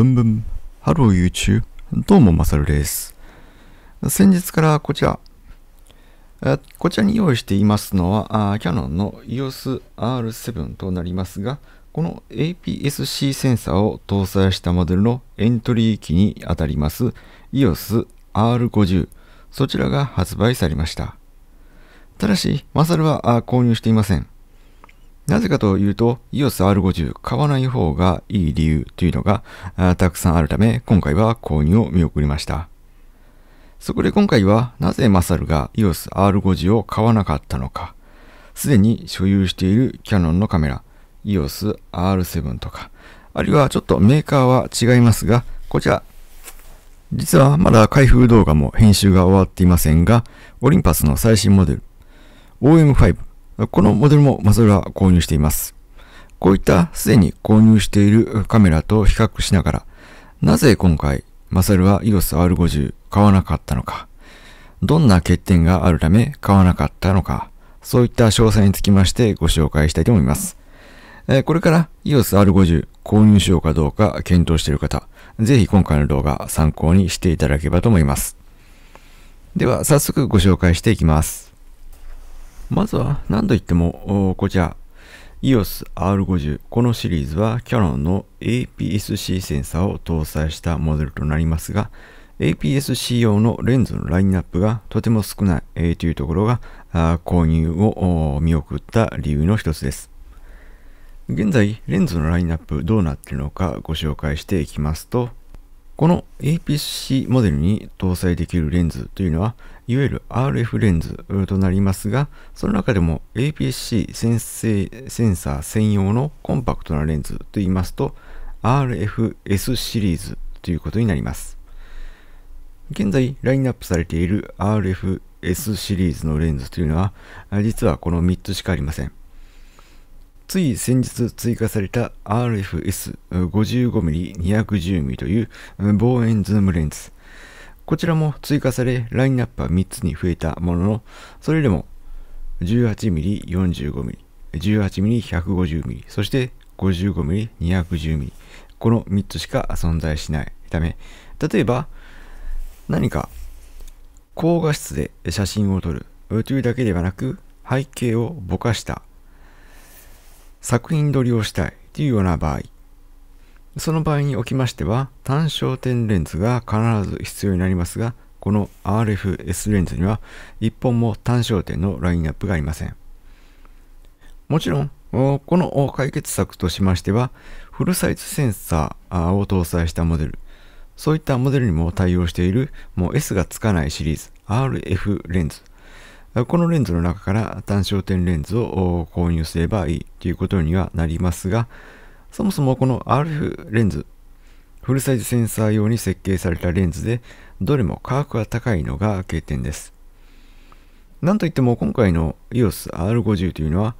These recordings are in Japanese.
ブンブン、ハロー YouTube、どうもマサルです。先日からこちら、こちらに用意していますのは、キャノンの EOS R7 となりますが、この APS-C センサーを搭載したモデルのエントリー機にあたります EOS R50、そちらが発売されました。ただし、マサルは購入していません。なぜかというと EOSR50 買わない方がいい理由というのがたくさんあるため今回は購入を見送りました。そこで今回はなぜマサルが EOSR50 を買わなかったのか、すでに所有しているキヤノンのカメラ EOSR7 とか、あるいはちょっとメーカーは違いますが、こちら実はまだ開封動画も編集が終わっていませんが、オリンパスの最新モデル OM5 このモデルもマゾルは購入しています。こういったすでに購入しているカメラと比較しながら、なぜ今回マサルは EOSR50 買わなかったのか、どんな欠点があるため買わなかったのか、そういった詳細につきましてご紹介したいと思います。これから EOSR50 購入しようかどうか検討している方、ぜひ今回の動画参考にしていただければと思います。では早速ご紹介していきます。まずは何と言ってもこちら EOS R50 このシリーズはキャノンの APS-C センサーを搭載したモデルとなりますが APS-C 用のレンズのラインナップがとても少ない、えというところが購入を見送った理由の一つです現在レンズのラインナップどうなっているのかご紹介していきますとこの APC モデルに搭載できるレンズというのは、いわゆる RF レンズとなりますが、その中でも APC センセンサー専用のコンパクトなレンズといいますと、RFS シリーズということになります。現在ラインナップされている RFS シリーズのレンズというのは、実はこの3つしかありません。つい先日追加された RFS55mm210mm という望遠ズームレンズ。こちらも追加され、ラインナップは3つに増えたものの、それでも 18mm45mm、18mm150mm、そして 55mm210mm、この3つしか存在しないため、例えば何か高画質で写真を撮るというだけではなく、背景をぼかした作品撮りをしたいというような場合、その場合におきましては単焦点レンズが必ず必要になりますが、この RFS レンズには1本も単焦点のラインナップがありません。もちろん、この解決策としましては、フルサイズセンサーを搭載したモデル、そういったモデルにも対応している、もう S がつかないシリーズ、RF レンズ。このレンズの中から単焦点レンズを購入すればいいということにはなりますが、そもそもこの RF レンズ、フルサイズセンサー用に設計されたレンズで、どれも価格が高いのが欠点です。なんといっても今回の EOS R50 というのは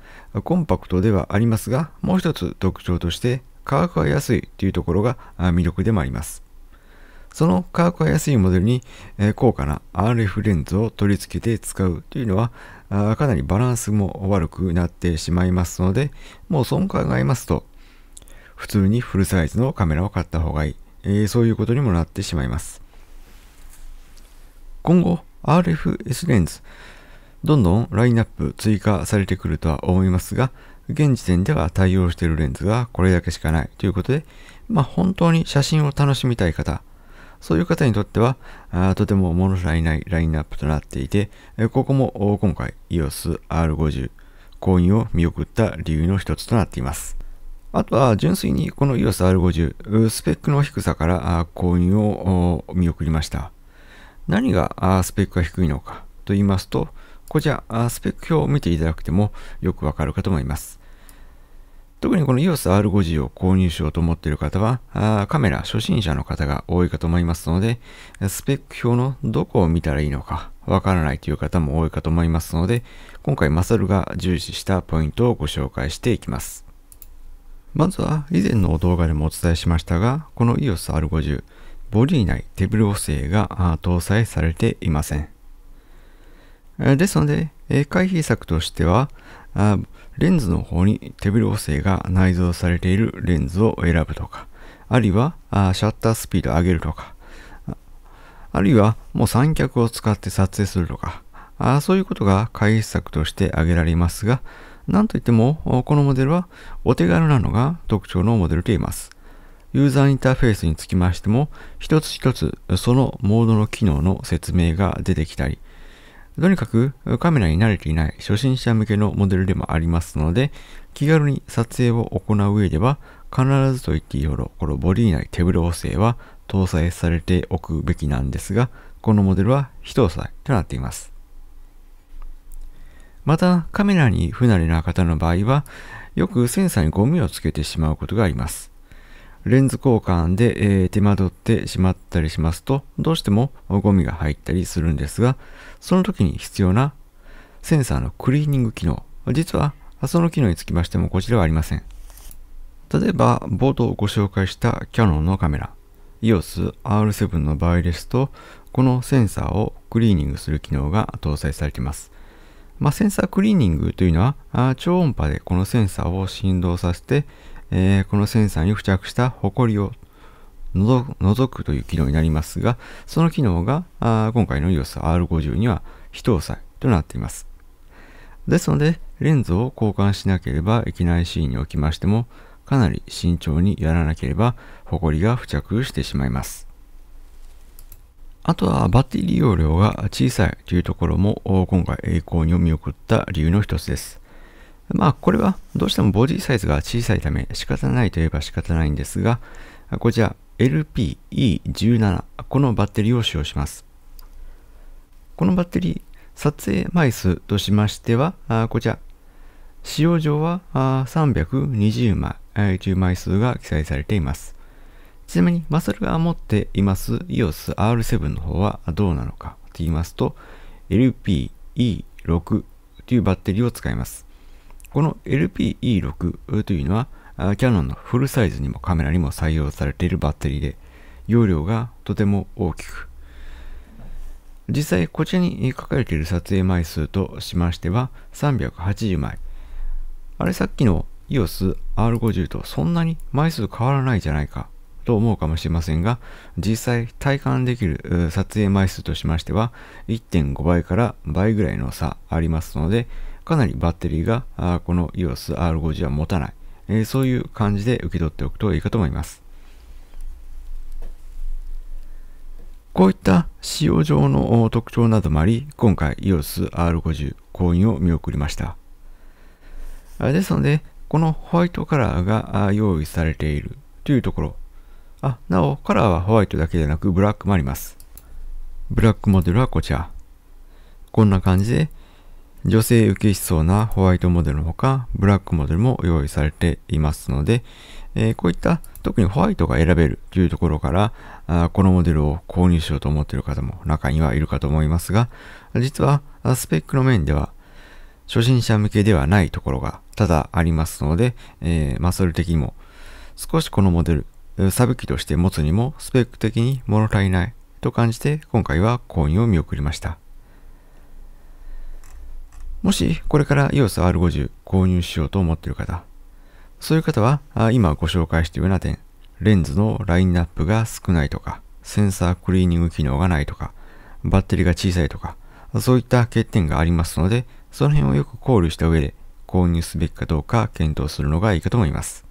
コンパクトではありますが、もう一つ特徴として価格が安いというところが魅力でもあります。その価格が安いモデルに、え高価な RF レンズを取り付けて使うというのはあかなりバランスも悪くなってしまいますのでもうそう考えますと普通にフルサイズのカメラを買った方がいい、えそういうことにもなってしまいます今後 RFS レンズどんどんラインナップ追加されてくるとは思いますが現時点では対応しているレンズがこれだけしかないということで、まあ、本当に写真を楽しみたい方そういう方にとっては、あとても物足りないラインナップとなっていて、ここも今回 EOS R50 購入を見送った理由の一つとなっています。あとは純粋にこの EOS R50、スペックの低さから購入を見送りました。何がスペックが低いのかと言いますと、こちら、スペック表を見ていただくてもよくわかるかと思います。特にこの e o s r 5 0を購入しようと思っている方は、カメラ初心者の方が多いかと思いますので、スペック表のどこを見たらいいのかわからないという方も多いかと思いますので、今回マサルが重視したポイントをご紹介していきます。まずは以前の動画でもお伝えしましたが、この EOSR50、ボディ内手ブル補正が搭載されていません。ですので、回避策としては、あレンズの方に手ブレ補正が内蔵されているレンズを選ぶとか、あるいはあシャッタースピードを上げるとか、あるいはもう三脚を使って撮影するとか、あそういうことが解決策として挙げられますが、なんといってもこのモデルはお手軽なのが特徴のモデルと言えます。ユーザーインターフェースにつきましても、一つ一つそのモードの機能の説明が出てきたり、とにかくカメラに慣れていない初心者向けのモデルでもありますので、気軽に撮影を行う上では、必ずと言っていいほど、このボディ内手ブれ補正は搭載されておくべきなんですが、このモデルは非搭載となっています。また、カメラに不慣れな方の場合は、よくセンサーにゴミをつけてしまうことがあります。レンズ交換で、えー、手間取ってしまったりしますと、どうしてもゴミが入ったりするんですが、その時に必要なセンサーのクリーニング機能。実は、その機能につきましてもこちらはありません。例えば、冒頭ご紹介したキヤノンのカメラ、EOS R7 の場合ですと、このセンサーをクリーニングする機能が搭載されています。まあ、センサークリーニングというのは、超音波でこのセンサーを振動させて、えー、このセンサーに付着したホコリを除くという機能になりますが、その機能があ今回の EOSR50 には非搭載となっています。ですので、レンズを交換しなければいけないシーンにおきましても、かなり慎重にやらなければ、ホコリが付着してしまいます。あとはバッテリー容量が小さいというところも今回栄光に見送った理由の一つです。まあ、これはどうしてもボディサイズが小さいため仕方ないといえば仕方ないんですが、こちら LPE17、このバッテリーを使用します。このバッテリー、撮影枚数としましては、こちら、使用上は320枚、いう枚数が記載されています。ちなみに、マサルが持っています EOS R7 の方はどうなのかと言いますと、LPE6 というバッテリーを使います。この LPE6 というのは、キャノンのフルサイズにもカメラにも採用されているバッテリーで、容量がとても大きく、実際こちらに書かれている撮影枚数としましては380枚。あれさっきの EOS R50 とそんなに枚数変わらないじゃないかと思うかもしれませんが、実際体感できる撮影枚数としましては1.5倍から倍ぐらいの差ありますので、かなりバッテリーがあこの EOSR50 は持たない、えー、そういう感じで受け取っておくといいかと思います。こういった使用上の特徴などもあり、今回 EOSR50 購入を見送りました。ですので、このホワイトカラーが用意されているというところ。あ、なお、カラーはホワイトだけでなくブラックもあります。ブラックモデルはこちら。こんな感じで、女性受けしそうなホワイトモデルのほか、ブラックモデルも用意されていますので、えー、こういった特にホワイトが選べるというところからあ、このモデルを購入しようと思っている方も中にはいるかと思いますが、実はスペックの面では初心者向けではないところが多々ありますので、えー、マッソル的にも少しこのモデル、サブ機として持つにもスペック的に物足りないと感じて今回は購入を見送りました。もしこれから EOS R50 購入しようと思っている方、そういう方は今ご紹介しているような点、レンズのラインナップが少ないとか、センサークリーニング機能がないとか、バッテリーが小さいとか、そういった欠点がありますので、その辺をよく考慮した上で購入すべきかどうか検討するのがいいかと思います。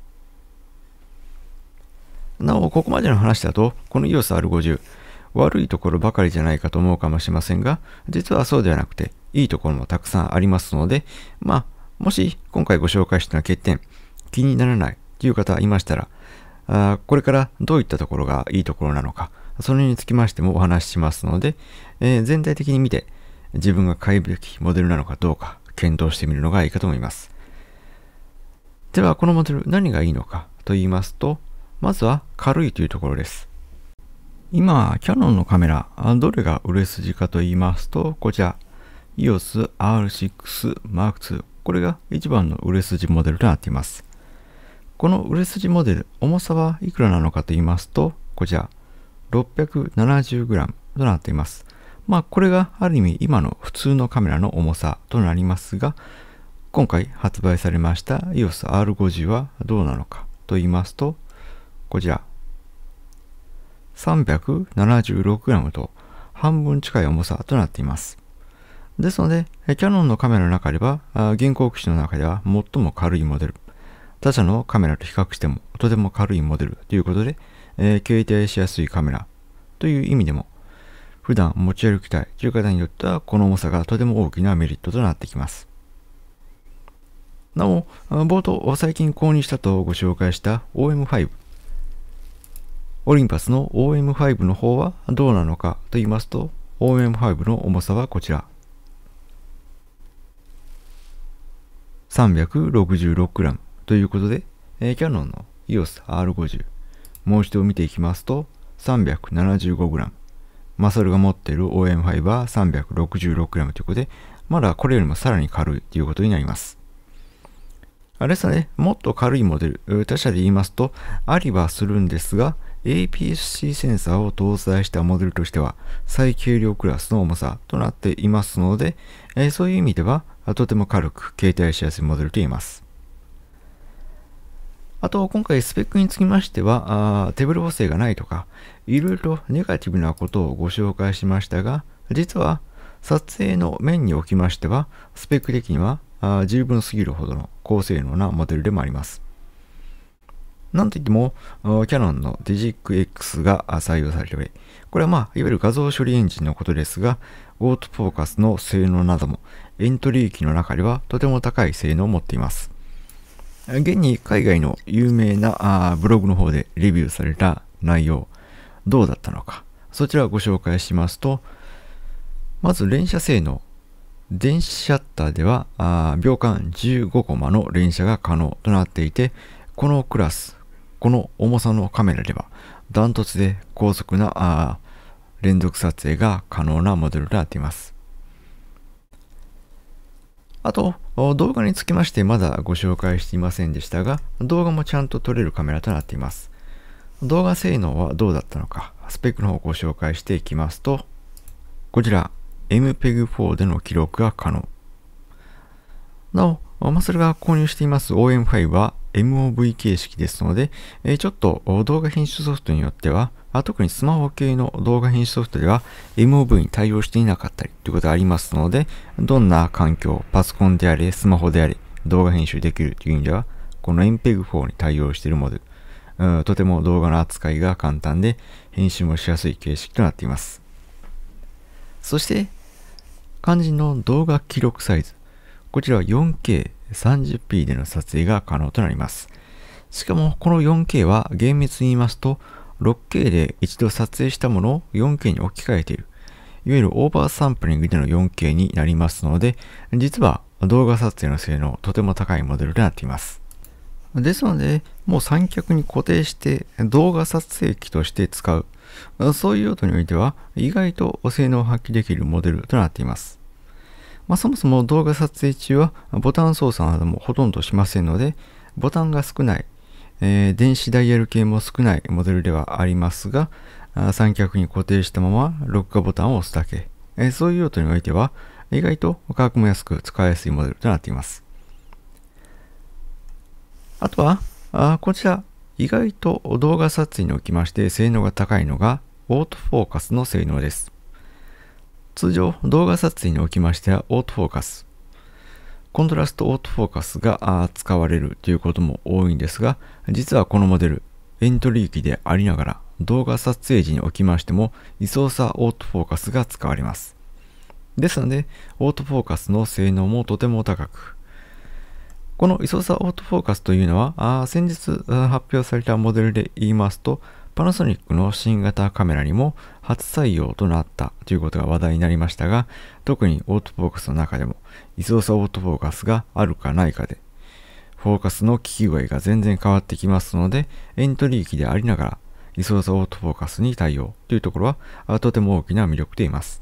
なお、ここまでの話だと、この EOS R50、悪いところばかりじゃないかと思うかもしれませんが、実はそうではなくて、いいところもたくさんありますので、まあ、もし今回ご紹介した欠点、気にならないという方いましたら、あこれからどういったところがいいところなのか、それにつきましてもお話ししますので、えー、全体的に見て自分が買うべきモデルなのかどうか検討してみるのがいいかと思います。では、このモデル何がいいのかと言いますと、まずは軽いというところです。今、キャノンのカメラ、どれが売れ筋かと言いますと、こちら、EOS R6 Mark II これが一番の売れ筋モデルとなっていますこの売れ筋モデル重さはいくらなのかと言いますとこちら 670g となっていますまあこれがある意味今の普通のカメラの重さとなりますが今回発売されました EOS R50 はどうなのかと言いますとこちら 376g と半分近い重さとなっていますですので、キャノンのカメラの中では、現行機種の中では最も軽いモデル。他社のカメラと比較してもとても軽いモデルということで、えー、携帯しやすいカメラという意味でも、普段持ち歩きたいという方によっては、この重さがとても大きなメリットとなってきます。なお、冒頭、最近購入したとご紹介した OM5。オリンパスの OM5 の方はどうなのかと言いますと、OM5 の重さはこちら。366g ということで、えー、キヤノンの EOS R50 もう一度見ていきますと 375g マサルが持っている OM ファイバー 366g ということでまだこれよりもさらに軽いということになりますあれですね、もっと軽いモデル、他社で言いますと、ありはするんですが、APS-C センサーを搭載したモデルとしては最軽量クラスの重さとなっていますので、えそういう意味ではとても軽く携帯しやすいモデルと言えます。あと、今回スペックにつきましては、テーブル補正がないとか、いろいろとネガティブなことをご紹介しましたが、実は撮影の面におきましては、スペック的にはあ十分すぎるほどの高性能なモデルでもあります。なんといっても、キャノンの DigicX が採用されており、これはまあ、いわゆる画像処理エンジンのことですが、オートフォーカスの性能などもエントリー機の中ではとても高い性能を持っています。現に海外の有名なブログの方でレビューされた内容、どうだったのか、そちらをご紹介しますと、まず連射性能。電子シャッターでは秒間15コマの連射が可能となっていて、このクラス、この重さのカメラでは、ダントツで高速な連続撮影が可能なモデルとなっています。あと、動画につきましてまだご紹介していませんでしたが、動画もちゃんと撮れるカメラとなっています。動画性能はどうだったのか、スペックの方をご紹介していきますと、こちら MPEG-4 での記録が可能。なお、マスルが購入しています OM5 は MOV 形式ですので、えちょっと動画編集ソフトによっては、あ特にスマホ系の動画編集ソフトでは MOV に対応していなかったりということがありますので、どんな環境、パソコンであれ、スマホであれ、動画編集できるという意味では、この MPEG4 に対応しているモデル、とても動画の扱いが簡単で、編集もしやすい形式となっています。そして、肝心の動画記録サイズ。こちらは 4K、30p での撮影が可能となります。しかもこの 4K は厳密に言いますと 6K で一度撮影したものを 4K に置き換えている。いわゆるオーバーサンプリングでの 4K になりますので、実は動画撮影の性能とても高いモデルとなっています。ですので、もう三脚に固定して動画撮影機として使う。そういう用途においては、意外と性能を発揮できるモデルとなっています。まあ、そもそも動画撮影中はボタン操作などもほとんどしませんので、ボタンが少ない、えー、電子ダイヤル系も少ないモデルではありますが、三脚に固定したまま録画ボタンを押すだけ、えー、そういう用途においては、意外と価格も安く使いやすいモデルとなっています。あとは、あこちら、意外と動画撮影におきまして性能が高いのが、オートフォーカスの性能です。通常、動画撮影におきましてはオートフォーカス、コントラストオートフォーカスが使われるということも多いんですが、実はこのモデル、エントリー機でありながら動画撮影時におきましても位相差オートフォーカスが使われます。ですので、オートフォーカスの性能もとても高く、この位相差オートフォーカスというのは、あ先日発表されたモデルで言いますと、パナソニックの新型カメラにも初採用となったということが話題になりましたが、特にオートフォーカスの中でも、異相さオートフォーカスがあるかないかで、フォーカスの効き具合が全然変わってきますので、エントリー機でありながら、異相さオートフォーカスに対応というところは、とても大きな魅力でいます。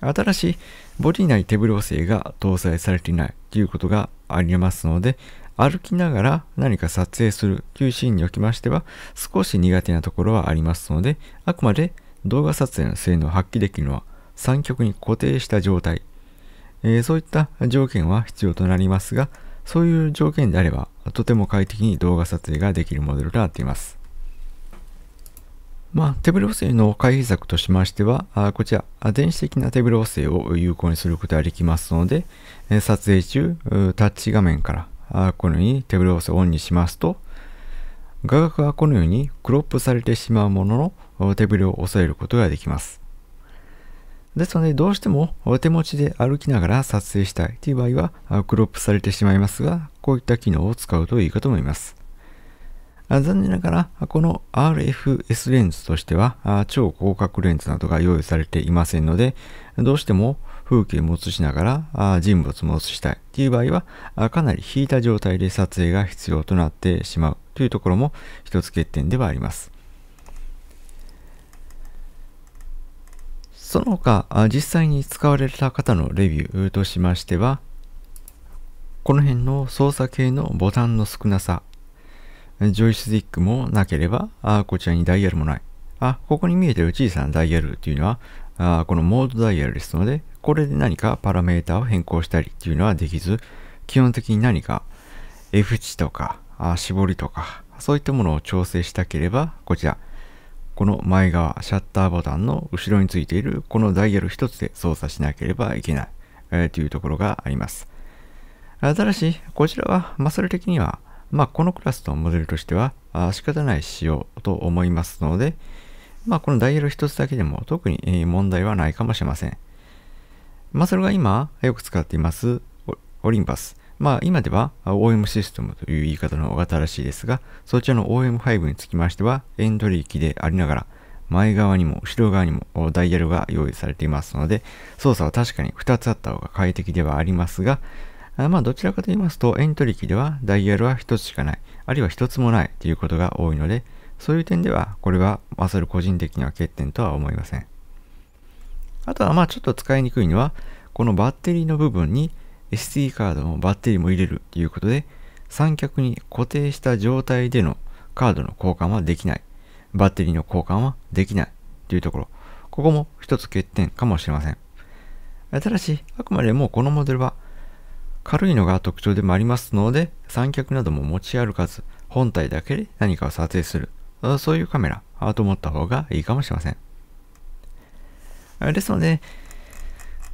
新しいボディ内手ブレ補正が搭載されていないということがありますので、歩きながら何か撮影するというシーンにおきましては少し苦手なところはありますのであくまで動画撮影の性能を発揮できるのは三脚に固定した状態、えー、そういった条件は必要となりますがそういう条件であればとても快適に動画撮影ができるモデルとなっていますまあ、手ブレ補正の回避策としましては、あこちら、電子的な手ブレ補正を有効にすることができますので、撮影中、タッチ画面からあこのように手ブレをオンにしますと、画角はこのようにクロップされてしまうものの手ブレを抑えることができます。ですので、どうしても手持ちで歩きながら撮影したいという場合は、クロップされてしまいますが、こういった機能を使うといいかと思います。残念ながら、この RFS レンズとしては、超広角レンズなどが用意されていませんので、どうしても風景も映しながらあ人物も映したいっていう場合はあかなり引いた状態で撮影が必要となってしまうというところも一つ欠点ではあります。その他実際に使われた方のレビューとしましてはこの辺の操作系のボタンの少なさジョイスティックもなければあこちらにダイヤルもないあここに見えてる小さなダイヤルというのはあこのモードダイヤルですので、これで何かパラメータを変更したりっていうのはできず、基本的に何か F 値とかあ絞りとか、そういったものを調整したければ、こちら、この前側、シャッターボタンの後ろについているこのダイヤル一つで操作しなければいけない、えー、というところがあります。ただし、こちらは、マスル的には、まあ、このクラスのモデルとしては、あ仕方ない仕様と思いますので、まあこのダイヤル1つだけでも特に問題はないかもしれません。まあそれが今よく使っていますオリンパス。まあ今では OM システムという言い方の方が正しいですが、そちらの OM5 につきましてはエントリー機でありながら前側にも後ろ側にもダイヤルが用意されていますので、操作は確かに2つあった方が快適ではありますが、まあどちらかと言いますとエントリー機ではダイヤルは1つしかない、あるいは1つもないということが多いので、そういう点では、これはまさる個人的には欠点とは思いません。あとはまあちょっと使いにくいのは、このバッテリーの部分に SD カードもバッテリーも入れるということで、三脚に固定した状態でのカードの交換はできない。バッテリーの交換はできないというところ。ここも一つ欠点かもしれません。ただし、あくまでもこのモデルは軽いのが特徴でもありますので、三脚なども持ち歩かず、本体だけで何かを撮影するそういうカメラと思った方がいいかもしれません。ですので、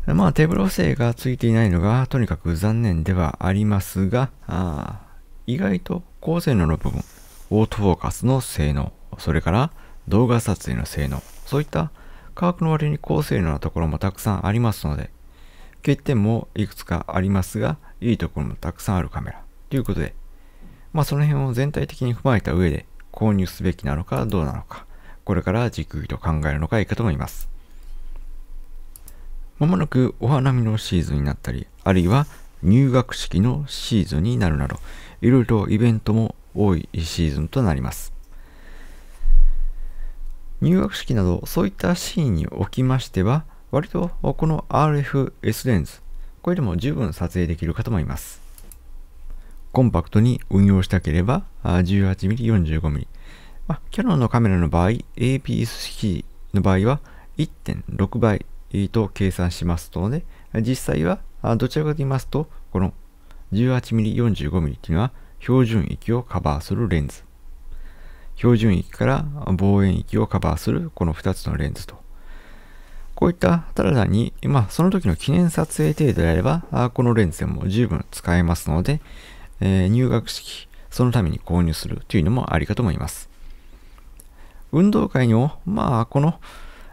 まあテーブル補正がついていないのがとにかく残念ではありますが、あ意外と高性能の部分、オートフォーカスの性能、それから動画撮影の性能、そういった価格の割に高性能なところもたくさんありますので、欠点もいくつかありますが、いいところもたくさんあるカメラということで、まあその辺を全体的に踏まえた上で、購入すべきなのかどうなのか、これからじっくりと考えるのがいいかと思います。まもなくお花見のシーズンになったり、あるいは入学式のシーズンになるなど、いろいろイベントも多いシーズンとなります。入学式などそういったシーンにおきましては割とこの RFS レンズこれでも十分撮影できるかと思いますコンパクトに運用したければ 18mm45mm、まあ、キャノンのカメラの場合 APS-C の場合は1.6倍と計算しますので実際はどちらかと言いますとこの 18mm45mm というのは標準域をカバーするレンズ標準域から望遠域をカバーするこの2つのレンズとこういったただ単に、まあ、その時の記念撮影程度であればこのレンズでも十分使えますので、えー、入学式、そのために購入するというのもありかと思います。運動会にも、まあ、この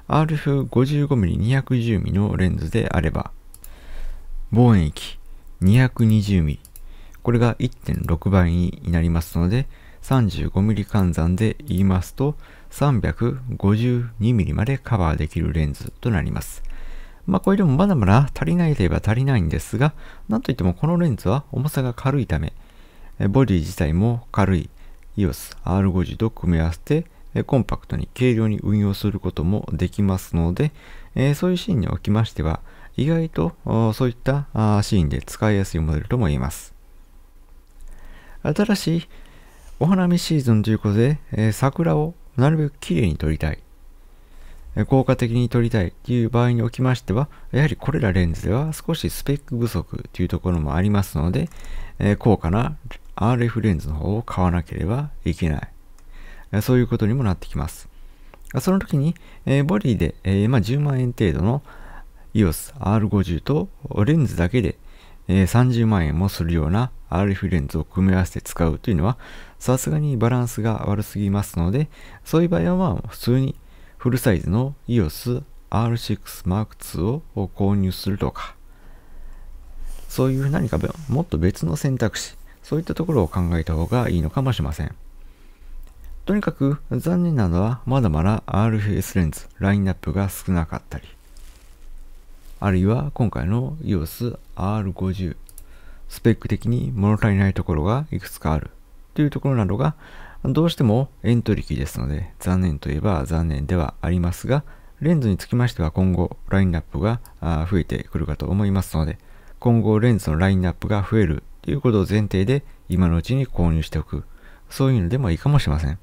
RF55mm210mm のレンズであれば、望遠域 220mm、これが1.6倍になりますので、35mm 換算で言いますと 352mm までカバーできるレンズとなります。まあこれでもまだまだ足りないといえば足りないんですが、なんといってもこのレンズは重さが軽いため、ボディ自体も軽い EOS R50 と組み合わせて、コンパクトに軽量に運用することもできますので、えそういうシーンにおきましては、意外とそういったシーンで使いやすいモデルとも言えます。新しいお花見シーズンということで、え桜をなるべく綺麗に撮りたい。効果的に撮りたいという場合におきましては、やはりこれらレンズでは少しスペック不足というところもありますので、高価な RF レンズの方を買わなければいけない。そういうことにもなってきます。その時に、ボディで、ま10万円程度の EOS R50 とレンズだけで30万円もするような RF レンズを組み合わせて使うというのはさすがにバランスが悪すぎますのでそういう場合はまあ普通にフルサイズの EOS R6 Mark II を購入するとか、そういう何かもっと別の選択肢、そういったところを考えた方がいいのかもしれません。とにかく残念なのはまだまだ RFS レンズ、ラインナップが少なかったり、あるいは今回の EOS R50、スペック的に物足りないところがいくつかあるというところなどがどうしてもエントリーキーですので、残念といえば残念ではありますが、レンズにつきましては今後ラインナップが増えてくるかと思いますので、今後レンズのラインナップが増えるということを前提で今のうちに購入しておく。そういうのでもいいかもしれません。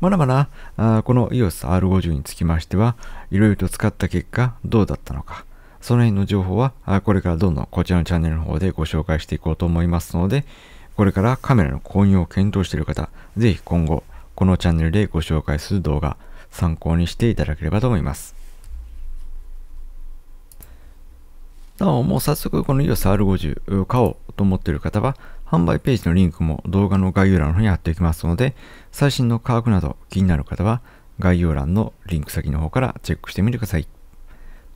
まだまだあこの EOS R50 につきましては、いろいろと使った結果どうだったのか、その辺の情報はこれからどんどんこちらのチャンネルの方でご紹介していこうと思いますので、これからカメラの購入を検討している方、ぜひ今後、このチャンネルでご紹介する動画、参考にしていただければと思います。なお、もう早速この EOSR50 を買おうと思っている方は、販売ページのリンクも動画の概要欄の方に貼っておきますので、最新の価格など気になる方は、概要欄のリンク先の方からチェックしてみてください。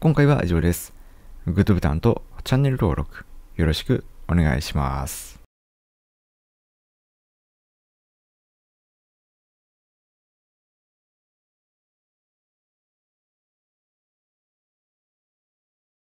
今回は以上です。グッドボタンとチャンネル登録よろしくお願いします。